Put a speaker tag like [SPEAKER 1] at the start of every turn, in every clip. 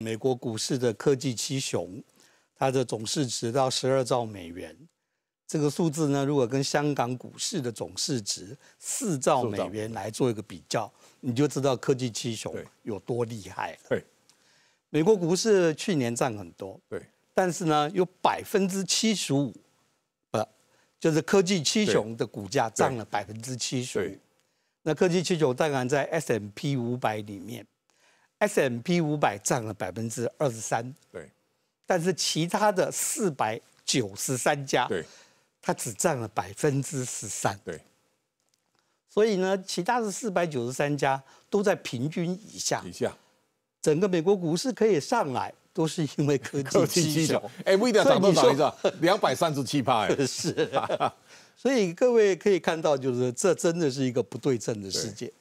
[SPEAKER 1] 美国股市的科技七雄，它的总市值到十二兆美元。这个数字呢，如果跟香港股市的总市值四兆美元来做一个比较，你就知道科技七雄有多厉害了。对，美国股市去年涨很多，对，但是呢，有百分之七十五，呃，就是科技七雄的股价涨了百分之七十五。那科技七雄当然在 S M P 五百里面。S M P 五百占了百分之二十三，对，但是其他的四百九十三家，对，它只占了百分之十三，对，所以呢，其他的四百九十三家都在平均以下，以下，整个美国股市可以上来，都是因为科技需 求。哎，不一定涨多少，你知道，两百三十七趴，哎，是，所以各位可以看到，就是这真的是一个不对称的世界。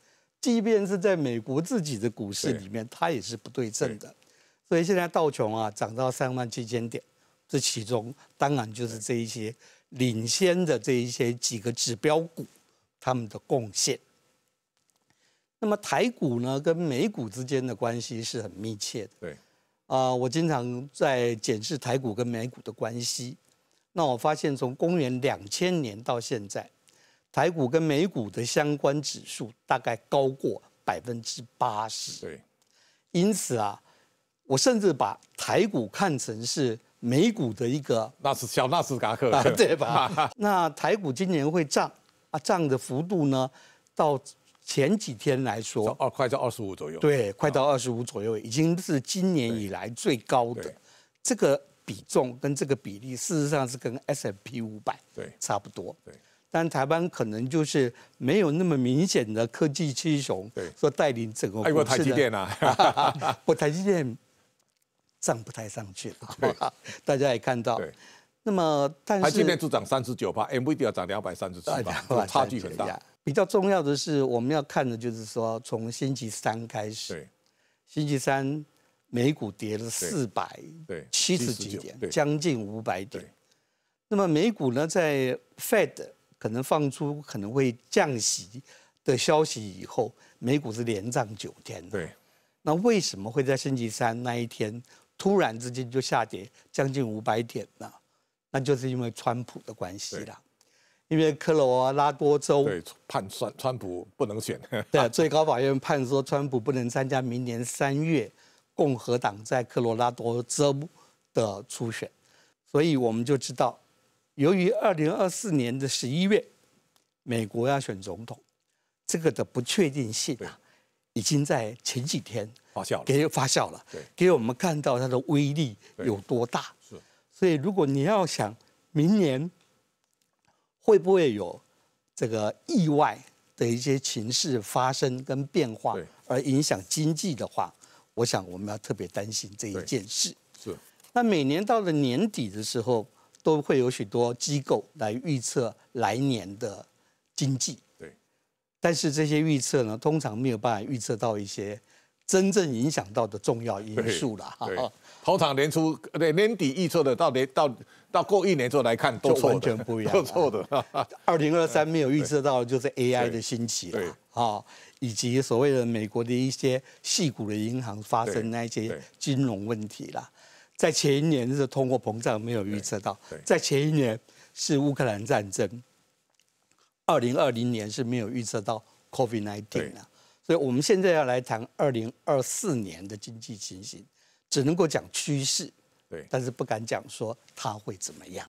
[SPEAKER 1] 即便是在美国自己的股市里面，它也是不对称的。所以现在道琼啊涨到三万七千点，这其中当然就是这一些领先的这一些几个指标股他们的贡献。那么台股呢，跟美股之间的关系是很密切的。对，啊，我经常在检视台股跟美股的关系。那我发现从公元两千年到现在。台股跟美股的相关指数大概高过百分之八十，对。因此啊，我甚至把台股看成是美股的一个纳斯小纳斯达克，对吧？那台股今年会涨啊，涨的幅度呢，到前几天来说，二快到二十五左右，对，快到二十五左右，已经是今年以来最高的。这个比重跟这个比例，事实上是跟 S M P 五百对差不多，对。但台湾可能就是没有那么明显的科技七雄，所带领整个股市。包 台积电啊，我台积电涨不太上去，了，大家也看到。那么，台积电只涨三十九 %，MVD 要涨两百三十，差距很大。比较重要的是，我们要看的就是说，从星期三开始，星期三美股跌了四百，七十几点，将近五百点。那么美股呢，在 Fed 可能放出可能会降息的消息以后，美股是连涨九天。对，那为什么会在星期三那一天突然之间就下跌将近五百点呢？那就是因为川普的关系了，因为科罗拉多州对判川川普不能选。对，最高法院判说川普不能参加明年三月共和党在科罗拉多州的初选，所以我们就知道。由于二零二四年的十一月，美国要选总统，这个的不确定性啊，已经在前几天发酵了，给发酵了，给我们看到它的威力有多大。是，所以如果你要想明年会不会有这个意外的一些情势发生跟变化而影响经济的话，我想我们要特别担心这一件事。是，那每年到了年底的时候。都会有许多机构来预测来年的经济，对。但是这些预测呢，通常没有办法预测到一些真正影响到的重要因素了。对，头场年初对年底预测的，到年到到过一年之后来看，都完全不一样。错的，二零二三没有预测到就是 AI 的兴起，啦，啊，以及所谓的美国的一些细股的银行发生那一些金融问题了。在前一年是通货膨胀没有预测到，在前一年是乌克兰战争，二零二零年是没有预测到 COVID-19 的，所以我们现在要来谈二零二四年的经济情形，只能够讲趋势，对，但是不敢讲说它会怎么样。